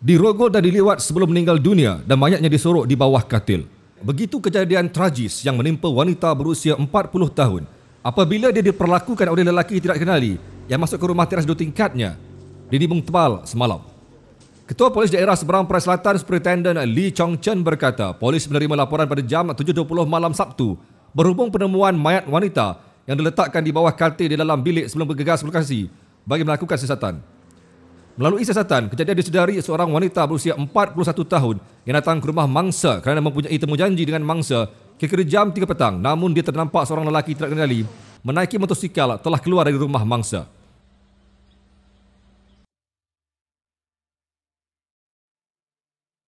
dirogol dan dilewat sebelum meninggal dunia dan mayatnya disorok di bawah katil. Begitu kejadian tragis yang menimpa wanita berusia 40 tahun apabila dia diperlakukan oleh lelaki tidak kenali yang masuk ke rumah teras dua tingkatnya di Nibung Tebal semalam. Ketua Polis Daerah Seberang Perai Selatan, Superintendent Lee Chong Chen berkata, polis menerima laporan pada jam 7.20 malam Sabtu berhubung penemuan mayat wanita yang diletakkan di bawah katil di dalam bilik sebelum bergegas ke lokasi bagi melakukan siasatan. Melalui siasatan, kejadian disedari seorang wanita berusia 41 tahun yang datang ke rumah mangsa kerana mempunyai temu janji dengan mangsa kira-kira jam 3 petang namun dia ternampak seorang lelaki tidak kenali menaiki motosikal telah keluar dari rumah mangsa.